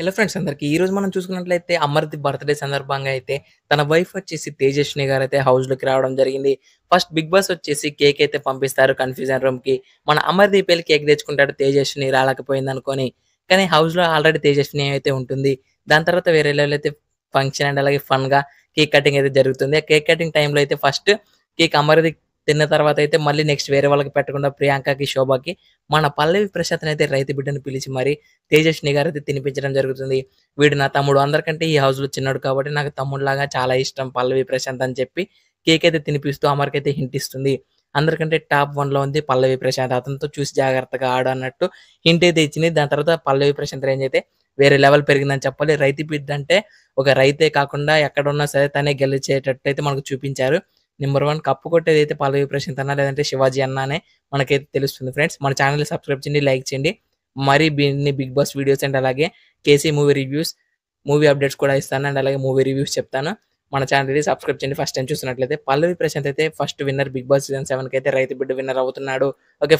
hello friends అందరికి ఈ రోజు మనం చూసుకున్నట్లయితే అమర్ది బర్త్డే సందర్భంగా అయితే తన వైఫ్ వచ్చేసి తేజస్ని గారు అయితే హౌస్లోకి రావడం జరిగింది ఫస్ట్ బిగ్ బాస్ వచ్చేసి కేక్ అయితే పంపిస్తారు కన్ఫ్యూజన్ రూమ్కి మన అమర్ది వెళ్ళి కేక్ తెచ్చుకుంటాడు తేజస్విని రాలేకపోయింది అనుకోని కానీ హౌస్లో ఆల్రెడీ తేజస్విని అయితే ఉంటుంది దాని తర్వాత వేరే లెవెల్ అయితే ఫంక్షన్ అండ్ అలాగే ఫన్గా కేక్ కటింగ్ అయితే జరుగుతుంది కేక్ కటింగ్ టైంలో అయితే ఫస్ట్ కేక్ అమర్ది తిన్న తర్వాత అయితే మళ్ళీ నెక్స్ట్ వేరే వాళ్ళకి పెట్టకుండా ప్రియాంకకి శోభకి మన పల్లవి ప్రశాంత్ అయితే రైతు బిడ్డను పిలిచి మరి తేజస్విని గారు అయితే తినిపించడం జరుగుతుంది వీడు నా తమ్ముడు అందరికంటే ఈ హౌస్లో చిన్నాడు కాబట్టి నాకు తమ్ముడులాగా చాలా ఇష్టం పల్లవి ప్రశాంత్ అని చెప్పి కేక్ అయితే తినిపిస్తూ అమర్కైతే హింట్ ఇస్తుంది అందరికంటే టాప్ వన్లో ఉంది పల్లవి ప్రశాంత్ అతనితో చూసి జాగ్రత్తగా ఆడు అన్నట్టు హింట్ అయితే ఇచ్చింది దాని తర్వాత పల్లవి ప్రశాంత్ రేంజ్ అయితే వేరే లెవెల్ పెరిగిందని చెప్పాలి రైతు బిడ్డ అంటే ఒక రైతే కాకుండా ఎక్కడున్నా సరే తనే గెలిచేటట్టు అయితే మనకు చూపించారు నెంబర్ వన్ కప్పు కొట్టేది అయితే పల్లవి ప్రశాంత్ అన్న లేదంటే శివాజీ అన్న అనే మనకైతే తెలుస్తుంది ఫ్రెండ్స్ మన ఛానల్ సబ్స్క్రైబ్ చేయండి లైక్ చేయండి మరి బిగ్ బాస్ వీడియోస్ అండ్ అలాగే KC movie reviews movie updates కూడా ఇస్తాను అండ్ అలాగే మూవీ రివ్యూస్ చెప్తాను మన ఛానల్ని సబ్స్క్రైబ్ చేయండి ఫస్ట్ టైం చూసినట్లయితే పల్లవి ప్రశాంత్ అయితే first winner big boss season సెవెన్కి అయితే రైతు బిడ్డ విన్నర్ అవుతున్నాడు ఓకే